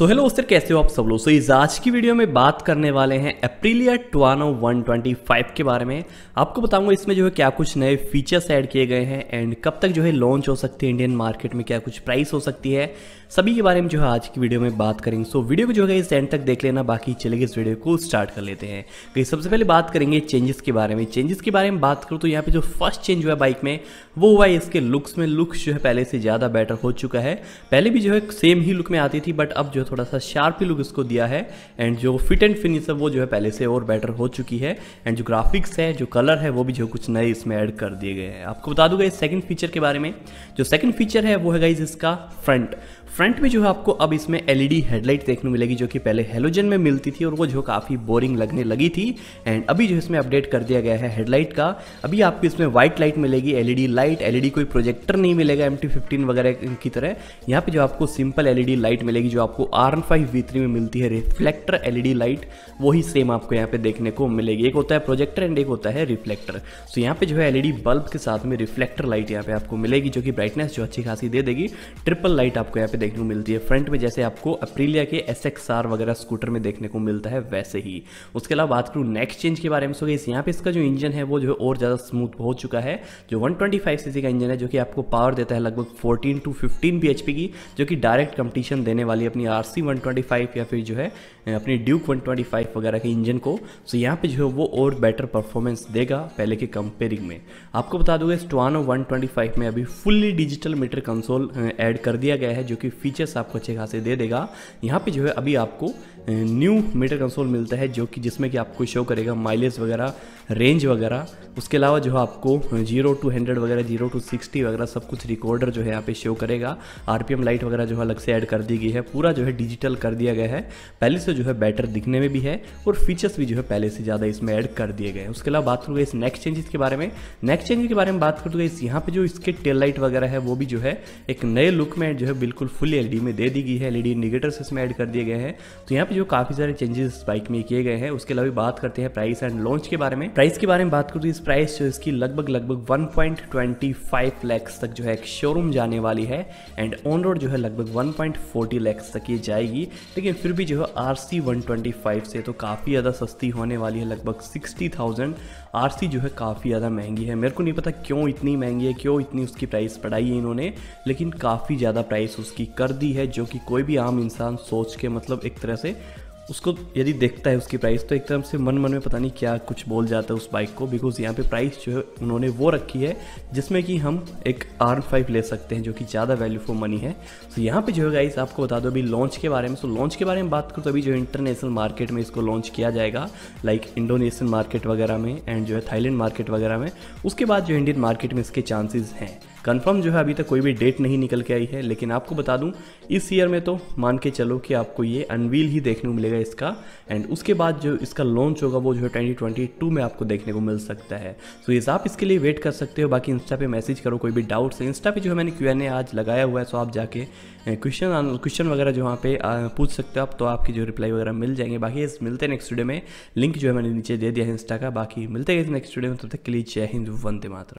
so hello दोस्तों कैसे हो आप सब लोग सो इस आज की वीडियो में बात करने वाले हैं अप्रिलिया टुआनो 125 के बारे में आपको बताऊंगा इसमें जो है क्या कुछ नए फीचर्स ऐड किए गए हैं एंड कब तक जो है लॉन्च हो सकती है इंडियन मार्केट में क्या कुछ प्राइस हो सकती है सभी के बारे में जो है आज की वीडियो में बात करेंगे सो so, वीडियो को जो है इस एंड तक देख लेना बाकी चलेगी इस वीडियो को स्टार्ट कर लेते हैं तो सबसे पहले बात करेंगे चेंजेस के बारे में चेंजेस के बारे में बात करूँ तो यहाँ पे जो फर्स्ट चेंज हुआ बाइक में वो हुआ है इसके लुक्स में लुक्स जो है पहले से ज़्यादा बेटर हो चुका है पहले भी जो है सेम ही लुक में आती थी बट अब जो थोड़ा सा शार्पी लुक इसको दिया है एंड जो फिट एंड फिनिश है वो जो है पहले से और बेटर हो चुकी है एंड जो ग्राफिक्स है जो कलर है वो भी जो कुछ नए इसमें ऐड कर दिए गए हैं आपको बता दूंगा इस सेकंड फीचर के बारे में जो सेकंड फीचर है वो है गाइज इसका फ्रंट फ्रंट में जो है आपको अब इसमें एलईडी हेडलाइट देखने मिलेगी जो कि पहले हेलोजन में मिलती थी और वो जो काफ़ी बोरिंग लगने लगी थी एंड अभी जो इसमें अपडेट कर दिया गया है हेडलाइट का अभी आपको इसमें व्हाइट लाइट मिलेगी एलईडी लाइट एलईडी कोई प्रोजेक्टर नहीं मिलेगा एम वगैरह की तरह यहाँ पे जो आपको सिंपल एलईडी लाइट मिलेगी जो आपको R N five V three में मिलती है रिफ्लेक्टर एलईडी लाइट वही सेम आपको यहाँ पे देखने को मिलेगी एक होता है प्रोजेक्टर एंड एक होता है रिफ्लेक्टर सो यहाँ पे जो है एलईडी बल्ब e के साथ में रिफ्लेक्टर लाइट यहाँ पे आपको मिलेगी जो कि ब्राइटनेस जो अच्छी खासी दे देगी ट्रिपल लाइट आपको यहाँ पे देखने को मिलती है फ्रंट में जैसे आपको अप्रीलिया के एस एक्स आर वगैरह स्कूटर में देखने को मिलता है वैसे ही उसके अलावा बात करूँ नेक्स्ट चेंज के बारे में सो गई यहाँ पे इसका जो इंजन है वो जो है और ज़्यादा स्मूथ हो चुका है जो 125 सीसी का इंजन है जो कि आपको पावर देता है लगभग फोर्टीन टू 15 bhp की जो कि डायरेक्ट कंपटीशन देने वाली अपनी आर आरसी 125 या फिर जो है अपनी ड्यूक 125 वगैरह के इंजन को सो यहाँ पे जो है वो और बेटर परफॉर्मेंस देगा पहले के कंपेयरिंग में आपको बता दूंगा स्टवानो 125 में अभी fully digital meter console add कर दिया गया है जो कि फीचर्स आपको अच्छे खासे दे देगा यहाँ पे जो है अभी आपको न्यू मीटर कंसोल मिलता है जो कि जिसमें कि आपको शो करेगा माइलेज वगैरह रेंज वगैरह उसके अलावा जो है आपको जीरो टू हंड्रेड वगैरह जीरो टू सिक्सटी वगैरह सब कुछ रिकॉर्डर जो है यहाँ पे शो करेगा आरपीएम लाइट वगैरह जो है अलग से ऐड कर दी गई है पूरा जो है डिजिटल कर दिया गया है पहले से जो है बेटर दिखने में भी है और फीचर्स भी जो है पहले से ज़्यादा इसमें ऐड कर दिए गए हैं उसके अलावा बात करूँगा इस नेक्स्ट चेंजेस के बारे में नेक्स्ट चेंजेस के बारे में बात करूँगा इस यहाँ पर जो इसके टेल लाइट वगैरह है वो भी जो है एक नए लुक में जो है बिल्कुल फुल एल में दे दी गई है एल इंडिकेटर्स इसमें ऐड कर दिए गए हैं तो यहाँ पर जो काफ़ी सारे चेंजेस बाइक में किए गए हैं उसके अलावा बात करते हैं प्राइस एंड लॉन्च के बारे में प्राइस के बारे में बात करूँ तो इस प्राइस जो इसकी लगभग लगभग 1.25 लैक्स तक जो है एक शोरूम जाने वाली है एंड ऑन रोड जो है लगभग 1.40 लैक्स तक ये जाएगी लेकिन फिर भी जो है आर सी से तो काफ़ी ज़्यादा सस्ती होने वाली है लगभग 60,000 थाउजेंड जो है काफ़ी ज़्यादा महंगी है मेरे को नहीं पता क्यों इतनी महंगी है क्यों इतनी उसकी प्राइस बढ़ाई है इन्होंने लेकिन काफ़ी ज़्यादा प्राइस उसकी कर दी है जो कि कोई भी आम इंसान सोच के मतलब एक तरह से उसको यदि देखता है उसकी प्राइस तो एक तरह से मन मन में पता नहीं क्या कुछ बोल जाता है उस बाइक को बिकॉज यहाँ पे प्राइस जो है उन्होंने वो रखी है जिसमें कि हम एक आर फाइव ले सकते हैं जो कि ज़्यादा वैल्यू फॉर मनी है सो तो यहाँ पे जो है गाइस आपको बता दो अभी लॉन्च के बारे में सो तो लॉन्च के बारे में बात करूँ तो अभी जो इंटरनेशनल मार्केट में इसको लॉन्च किया जाएगा लाइक इंडोनेशियन मार्केट वगैरह में एंड जो है थाईलैंड मार्केट वगैरह में उसके बाद जो इंडियन मार्केट में इसके चांसेज हैं कंफर्म जो है अभी तक कोई भी डेट नहीं निकल के आई है लेकिन आपको बता दूं इस ईयर में तो मान के चलो कि आपको ये अनवील ही देखने को मिलेगा इसका एंड उसके बाद जो इसका लॉन्च होगा वो जो है ट्वेंटी ट्वेंटी टू में आपको देखने को मिल सकता है सो ये आप इसके लिए वेट कर सकते हो बाकी इंस्टा पे मैसेज करो कोई भी डाउट्स है इंस्टा पे जो है मैंने क्यू एन ए आज लगाया हुआ है सो आप जाके क्वेश्चन क्वेश्चन वगैरह जो वहाँ पे पूछ सकते हो आप तो आपकी जो रिप्लाई वगैरह मिल जाएंगे बाकी इस मिलते हैं नेक्स्ट वीडियो में लिंक जो है मैंने नीचे दे दिया है इंस्टा का बाकी मिलते हैं नेक्स्ट वीडियो में तब तक के लिए जय हिंद वंदे मातरम